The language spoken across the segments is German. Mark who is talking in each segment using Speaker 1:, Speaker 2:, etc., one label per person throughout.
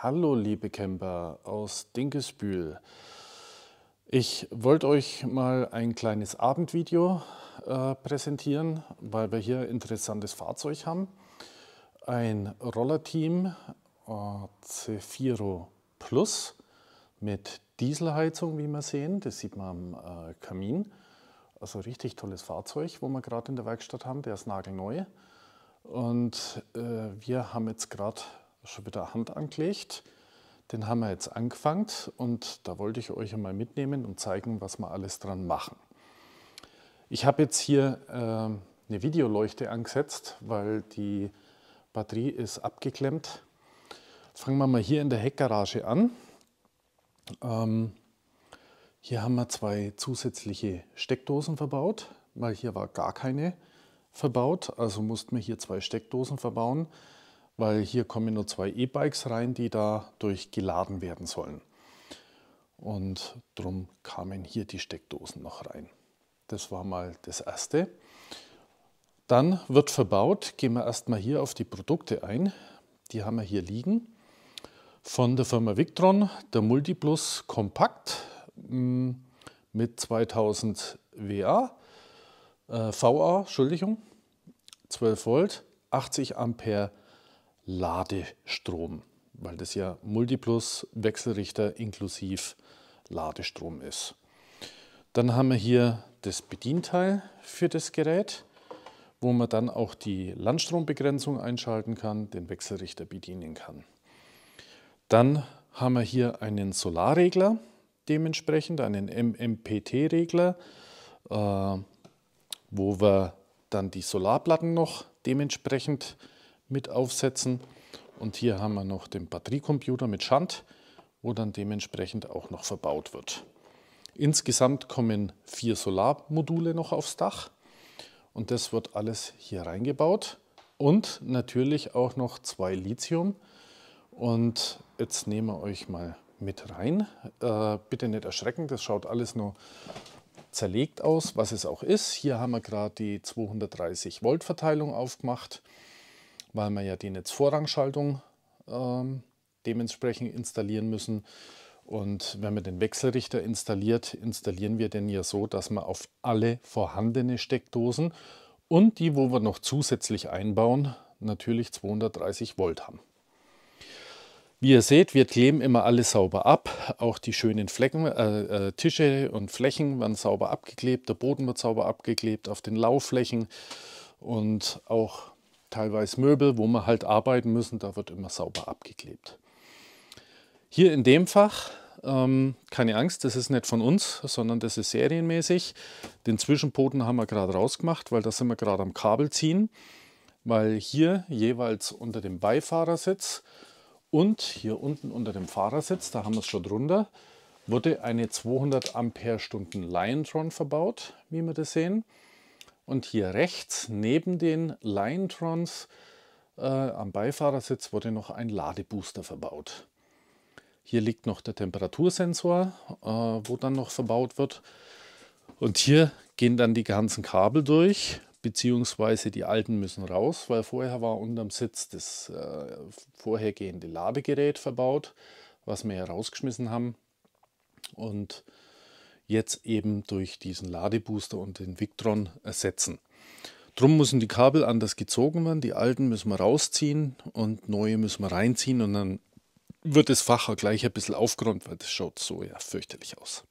Speaker 1: Hallo liebe Camper aus Dinkelsbühl. Ich wollte euch mal ein kleines Abendvideo äh, präsentieren, weil wir hier ein interessantes Fahrzeug haben. Ein Rollerteam äh, Cefiro Plus mit Dieselheizung, wie wir sehen. Das sieht man am äh, Kamin. Also richtig tolles Fahrzeug, wo wir gerade in der Werkstatt haben. Der ist nagelneu. Und äh, wir haben jetzt gerade schon wieder Hand angelegt. Den haben wir jetzt angefangen und da wollte ich euch einmal mitnehmen und zeigen, was wir alles dran machen. Ich habe jetzt hier ähm, eine Videoleuchte angesetzt, weil die Batterie ist abgeklemmt. Fangen wir mal hier in der Heckgarage an. Ähm, hier haben wir zwei zusätzliche Steckdosen verbaut, weil hier war gar keine verbaut, also mussten wir hier zwei Steckdosen verbauen weil hier kommen nur zwei E-Bikes rein, die dadurch geladen werden sollen. Und drum kamen hier die Steckdosen noch rein. Das war mal das Erste. Dann wird verbaut, gehen wir erstmal hier auf die Produkte ein. Die haben wir hier liegen. Von der Firma Victron, der Multiplus Kompakt mm, mit 2000 WA, äh, VA, Entschuldigung, 12 Volt, 80 Ampere Ladestrom, weil das ja Multiplus Wechselrichter inklusiv Ladestrom ist. Dann haben wir hier das Bedienteil für das Gerät, wo man dann auch die Landstrombegrenzung einschalten kann, den Wechselrichter bedienen kann. Dann haben wir hier einen Solarregler, dementsprechend einen MMPT-Regler, äh, wo wir dann die Solarplatten noch dementsprechend mit aufsetzen. Und hier haben wir noch den Batteriecomputer mit Schand, wo dann dementsprechend auch noch verbaut wird. Insgesamt kommen vier Solarmodule noch aufs Dach und das wird alles hier reingebaut. Und natürlich auch noch zwei Lithium. Und jetzt nehmen wir euch mal mit rein. Äh, bitte nicht erschrecken, das schaut alles nur zerlegt aus, was es auch ist. Hier haben wir gerade die 230 Volt Verteilung aufgemacht weil wir ja die Netzvorrangschaltung ähm, dementsprechend installieren müssen. Und wenn man den Wechselrichter installiert, installieren wir den ja so, dass man auf alle vorhandene Steckdosen und die, wo wir noch zusätzlich einbauen, natürlich 230 Volt haben. Wie ihr seht, wir kleben immer alles sauber ab. Auch die schönen Flecken, äh, äh, Tische und Flächen werden sauber abgeklebt. Der Boden wird sauber abgeklebt auf den Laufflächen. Und auch teilweise Möbel, wo wir halt arbeiten müssen, da wird immer sauber abgeklebt. Hier in dem Fach, ähm, keine Angst, das ist nicht von uns, sondern das ist serienmäßig. Den Zwischenboden haben wir gerade rausgemacht, weil da sind wir gerade am Kabel ziehen, weil hier jeweils unter dem Beifahrersitz und hier unten unter dem Fahrersitz, da haben wir es schon drunter, wurde eine 200 Ampere Stunden Liontron verbaut, wie wir das sehen. Und hier rechts neben den Liontrons äh, am Beifahrersitz wurde noch ein Ladebooster verbaut. Hier liegt noch der Temperatursensor, äh, wo dann noch verbaut wird. Und hier gehen dann die ganzen Kabel durch, beziehungsweise die alten müssen raus, weil vorher war unterm Sitz das äh, vorhergehende Ladegerät verbaut, was wir herausgeschmissen haben. Und jetzt eben durch diesen Ladebooster und den Victron ersetzen. Drum müssen die Kabel anders gezogen werden. Die alten müssen wir rausziehen und neue müssen wir reinziehen und dann wird das Fach gleich ein bisschen aufgeräumt, weil das schaut so ja fürchterlich aus.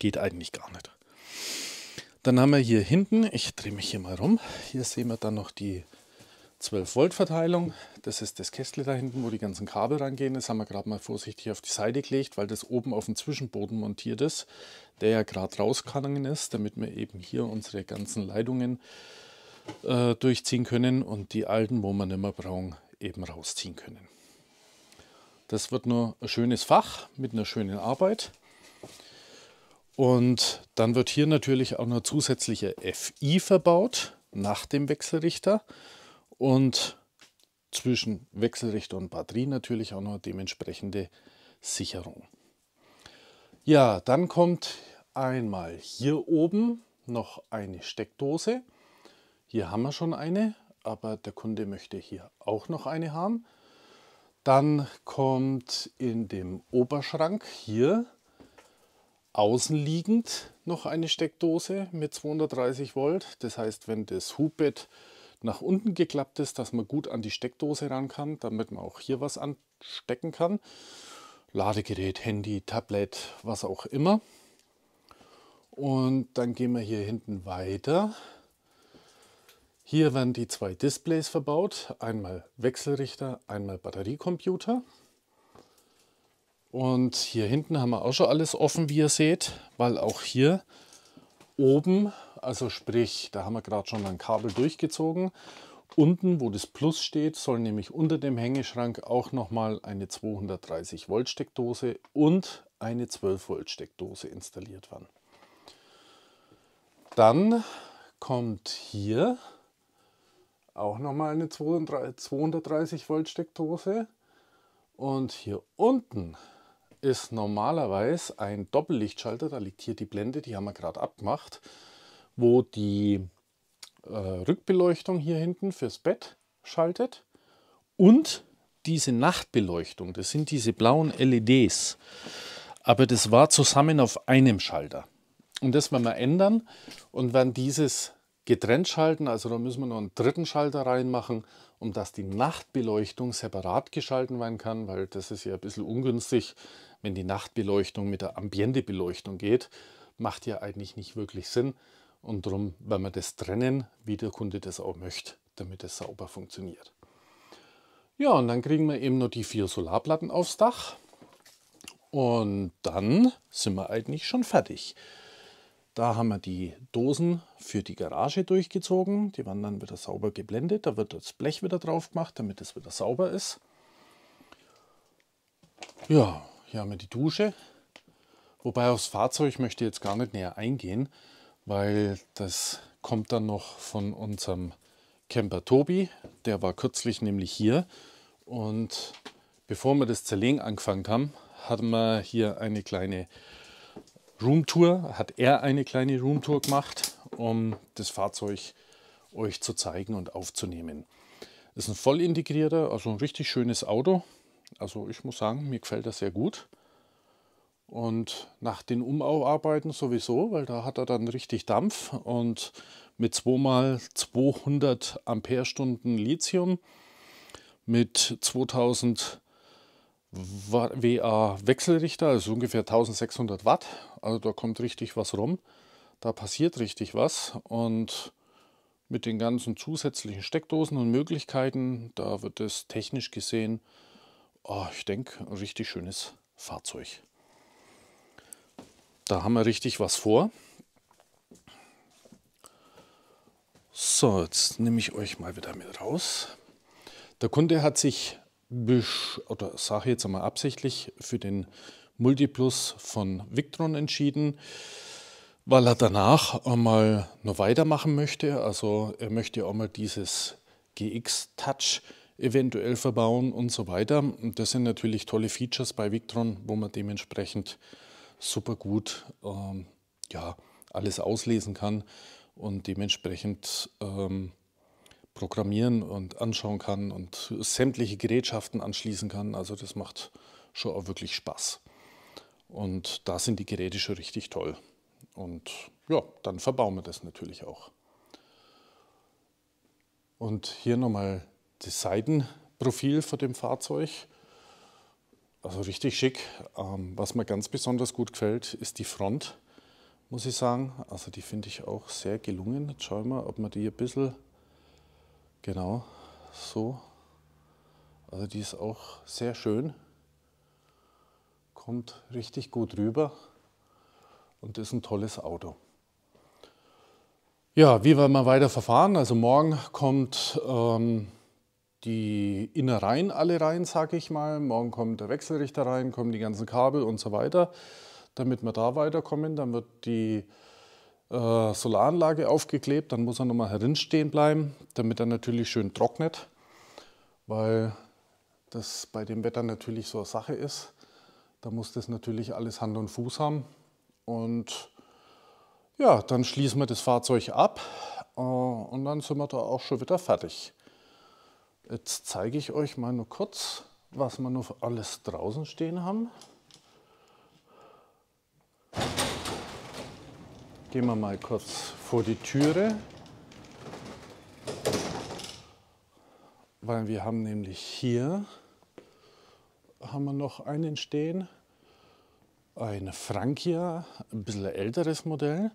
Speaker 1: Geht eigentlich gar nicht. Dann haben wir hier hinten, ich drehe mich hier mal rum, hier sehen wir dann noch die 12 Volt Verteilung. Das ist das Kästle da hinten, wo die ganzen Kabel rangehen. Das haben wir gerade mal vorsichtig auf die Seite gelegt, weil das oben auf dem Zwischenboden montiert ist, der ja gerade rausgegangen ist, damit wir eben hier unsere ganzen Leitungen äh, durchziehen können und die alten, wo wir nicht mehr brauchen, eben rausziehen können. Das wird nur ein schönes Fach mit einer schönen Arbeit. Und dann wird hier natürlich auch noch zusätzliche FI verbaut nach dem Wechselrichter und zwischen Wechselrichter und Batterie natürlich auch noch dementsprechende Sicherung. Ja, dann kommt einmal hier oben noch eine Steckdose. Hier haben wir schon eine, aber der Kunde möchte hier auch noch eine haben. Dann kommt in dem Oberschrank hier außen liegend noch eine Steckdose mit 230 Volt. Das heißt, wenn das Hubbett nach unten geklappt ist, dass man gut an die Steckdose ran kann, damit man auch hier was anstecken kann. Ladegerät, Handy, Tablet, was auch immer. Und dann gehen wir hier hinten weiter. Hier werden die zwei Displays verbaut, einmal Wechselrichter, einmal Batteriecomputer. Und hier hinten haben wir auch schon alles offen, wie ihr seht, weil auch hier oben also sprich, da haben wir gerade schon ein Kabel durchgezogen. Unten, wo das Plus steht, soll nämlich unter dem Hängeschrank auch nochmal eine 230 Volt Steckdose und eine 12 Volt Steckdose installiert werden. Dann kommt hier auch nochmal eine 230 Volt Steckdose und hier unten ist normalerweise ein Doppellichtschalter, da liegt hier die Blende, die haben wir gerade abgemacht wo die äh, Rückbeleuchtung hier hinten fürs Bett schaltet und diese Nachtbeleuchtung, das sind diese blauen LEDs, aber das war zusammen auf einem Schalter. Und das werden wir ändern und werden dieses getrennt schalten, also da müssen wir noch einen dritten Schalter reinmachen, um dass die Nachtbeleuchtung separat geschalten werden kann, weil das ist ja ein bisschen ungünstig, wenn die Nachtbeleuchtung mit der Ambientebeleuchtung geht. Macht ja eigentlich nicht wirklich Sinn. Und darum werden wir das trennen, wie der Kunde das auch möchte, damit es sauber funktioniert. Ja, und dann kriegen wir eben noch die vier Solarplatten aufs Dach. Und dann sind wir eigentlich schon fertig. Da haben wir die Dosen für die Garage durchgezogen. Die waren dann wieder sauber geblendet. Da wird das Blech wieder drauf gemacht, damit es wieder sauber ist. Ja, hier haben wir die Dusche. Wobei aufs Fahrzeug möchte ich jetzt gar nicht näher eingehen weil das kommt dann noch von unserem Camper Tobi. Der war kürzlich nämlich hier und bevor wir das Zerlegen angefangen haben, hatten wir hier eine kleine Roomtour, hat er eine kleine Roomtour gemacht, um das Fahrzeug euch zu zeigen und aufzunehmen. Ist ein voll integrierter, also ein richtig schönes Auto. Also ich muss sagen, mir gefällt das sehr gut. Und nach den Umbauarbeiten sowieso, weil da hat er dann richtig Dampf und mit 2 x 200 Amperestunden Lithium mit 2000 WA Wechselrichter, also ungefähr 1600 Watt. Also da kommt richtig was rum. Da passiert richtig was und mit den ganzen zusätzlichen Steckdosen und Möglichkeiten, da wird es technisch gesehen, oh, ich denke, ein richtig schönes Fahrzeug. Da haben wir richtig was vor. So, jetzt nehme ich euch mal wieder mit raus. Der Kunde hat sich, oder sage ich jetzt einmal absichtlich, für den Multiplus von Victron entschieden, weil er danach einmal noch weitermachen möchte. Also er möchte auch mal dieses GX Touch eventuell verbauen und so weiter. Und das sind natürlich tolle Features bei Victron, wo man dementsprechend super gut ähm, ja, alles auslesen kann und dementsprechend ähm, programmieren und anschauen kann und sämtliche Gerätschaften anschließen kann. Also das macht schon auch wirklich Spaß. Und da sind die Geräte schon richtig toll. Und ja, dann verbauen wir das natürlich auch. Und hier nochmal das Seitenprofil von dem Fahrzeug. Also richtig schick. Ähm, was mir ganz besonders gut gefällt, ist die Front, muss ich sagen. Also die finde ich auch sehr gelungen. Jetzt schauen wir mal, ob man die ein bisschen genau so. Also die ist auch sehr schön. Kommt richtig gut rüber und ist ein tolles Auto. Ja, wie werden wir weiter verfahren? Also morgen kommt ähm, die Innereien alle rein, sage ich mal. Morgen kommt der Wechselrichter rein, kommen die ganzen Kabel und so weiter. Damit wir da weiterkommen, dann wird die äh, Solaranlage aufgeklebt. Dann muss er nochmal herinstehen bleiben, damit er natürlich schön trocknet, weil das bei dem Wetter natürlich so eine Sache ist. Da muss das natürlich alles Hand und Fuß haben. Und ja, dann schließen wir das Fahrzeug ab äh, und dann sind wir da auch schon wieder fertig. Jetzt zeige ich euch mal nur kurz, was wir noch alles draußen stehen haben. Gehen wir mal kurz vor die Türe, weil wir haben nämlich hier haben wir noch einen stehen, ein Frankia, ein bisschen älteres Modell.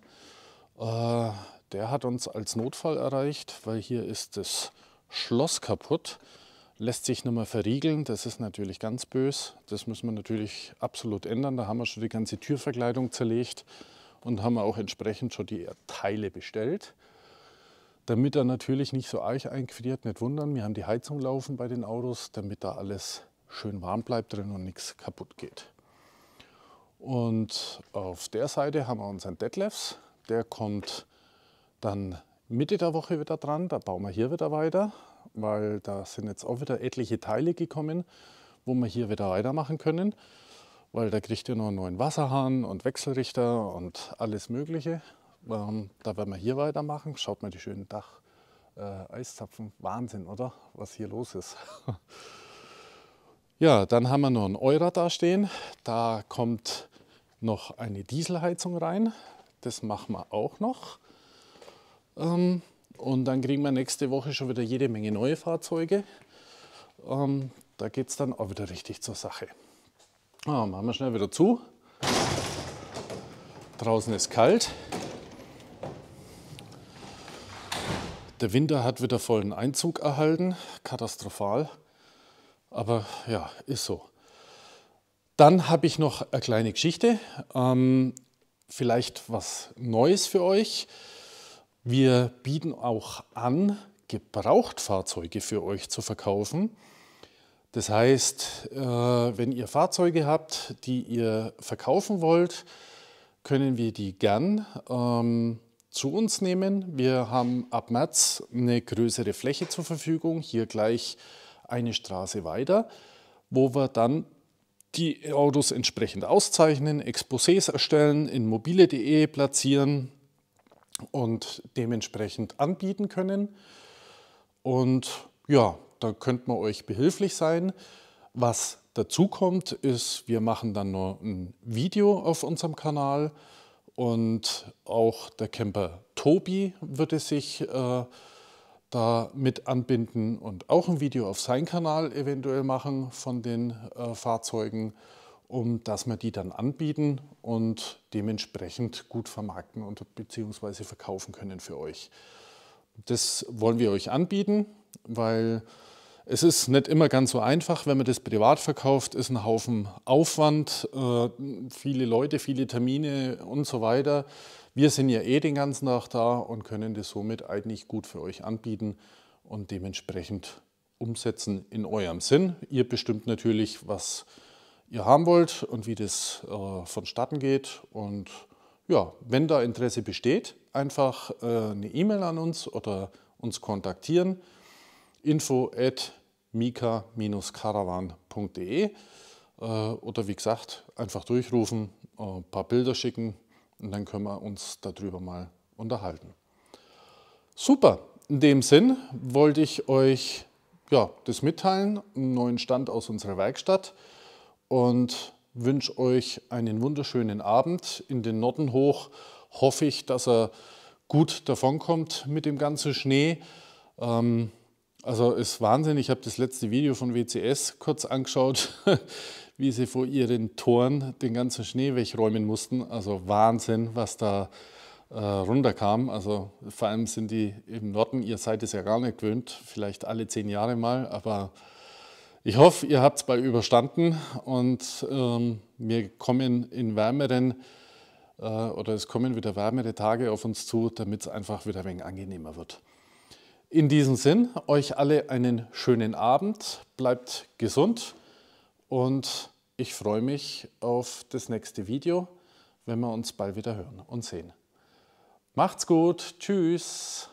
Speaker 1: Äh, der hat uns als Notfall erreicht, weil hier ist das Schloss kaputt, lässt sich nicht mehr verriegeln. Das ist natürlich ganz böse. Das müssen wir natürlich absolut ändern. Da haben wir schon die ganze Türverkleidung zerlegt und haben auch entsprechend schon die Teile bestellt. Damit er natürlich nicht so arg eingefriert, nicht wundern, wir haben die Heizung laufen bei den Autos, damit da alles schön warm bleibt drin und nichts kaputt geht. Und auf der Seite haben wir unseren Detlefs. Der kommt dann Mitte der Woche wieder dran. Da bauen wir hier wieder weiter, weil da sind jetzt auch wieder etliche Teile gekommen, wo wir hier wieder weitermachen können. Weil da kriegt ihr noch einen neuen Wasserhahn und Wechselrichter und alles Mögliche. Ähm, da werden wir hier weitermachen. Schaut mal die schönen Dach. Äh, Eiszapfen, Wahnsinn, oder? Was hier los ist. ja, dann haben wir noch ein Eurer da stehen. Da kommt noch eine Dieselheizung rein. Das machen wir auch noch. Ähm, und dann kriegen wir nächste Woche schon wieder jede Menge neue Fahrzeuge. Ähm, da geht es dann auch wieder richtig zur Sache. Ah, machen wir schnell wieder zu. Draußen ist kalt. Der Winter hat wieder vollen Einzug erhalten. Katastrophal. Aber ja, ist so. Dann habe ich noch eine kleine Geschichte. Ähm, vielleicht was Neues für euch. Wir bieten auch an, Gebrauchtfahrzeuge für euch zu verkaufen. Das heißt, äh, wenn ihr Fahrzeuge habt, die ihr verkaufen wollt, können wir die gern ähm, zu uns nehmen. Wir haben ab März eine größere Fläche zur Verfügung, hier gleich eine Straße weiter, wo wir dann die Autos entsprechend auszeichnen, Exposés erstellen, in mobile.de platzieren und dementsprechend anbieten können. Und ja, da könnt man euch behilflich sein. Was dazu kommt, ist, wir machen dann nur ein Video auf unserem Kanal und auch der Camper Tobi würde sich äh, da mit anbinden und auch ein Video auf seinen Kanal eventuell machen von den äh, Fahrzeugen um dass wir die dann anbieten und dementsprechend gut vermarkten und beziehungsweise verkaufen können für euch. Das wollen wir euch anbieten, weil es ist nicht immer ganz so einfach. Wenn man das privat verkauft, ist ein Haufen Aufwand, äh, viele Leute, viele Termine und so weiter. Wir sind ja eh den ganzen Tag da und können das somit eigentlich gut für euch anbieten und dementsprechend umsetzen in eurem Sinn. Ihr bestimmt natürlich, was ihr haben wollt und wie das äh, vonstatten geht. Und ja, wenn da Interesse besteht, einfach äh, eine E-Mail an uns oder uns kontaktieren. Info at mika-caravan.de äh, oder wie gesagt, einfach durchrufen, äh, ein paar Bilder schicken und dann können wir uns darüber mal unterhalten. Super, in dem Sinn wollte ich euch ja, das mitteilen, einen neuen Stand aus unserer Werkstatt und wünsche euch einen wunderschönen Abend. In den Norden hoch hoffe ich, dass er gut davonkommt mit dem ganzen Schnee. Ähm, also ist Wahnsinn. Ich habe das letzte Video von WCS kurz angeschaut, wie sie vor ihren Toren den ganzen Schnee wegräumen mussten. Also Wahnsinn, was da äh, runterkam. Also vor allem sind die im Norden, ihr seid es ja gar nicht gewöhnt, vielleicht alle zehn Jahre mal, aber ich hoffe, ihr habt es bald überstanden und ähm, wir kommen in wärmeren äh, oder es kommen wieder wärmere Tage auf uns zu, damit es einfach wieder ein wenig angenehmer wird. In diesem Sinn, euch alle einen schönen Abend, bleibt gesund und ich freue mich auf das nächste Video, wenn wir uns bald wieder hören und sehen. Macht's gut, tschüss.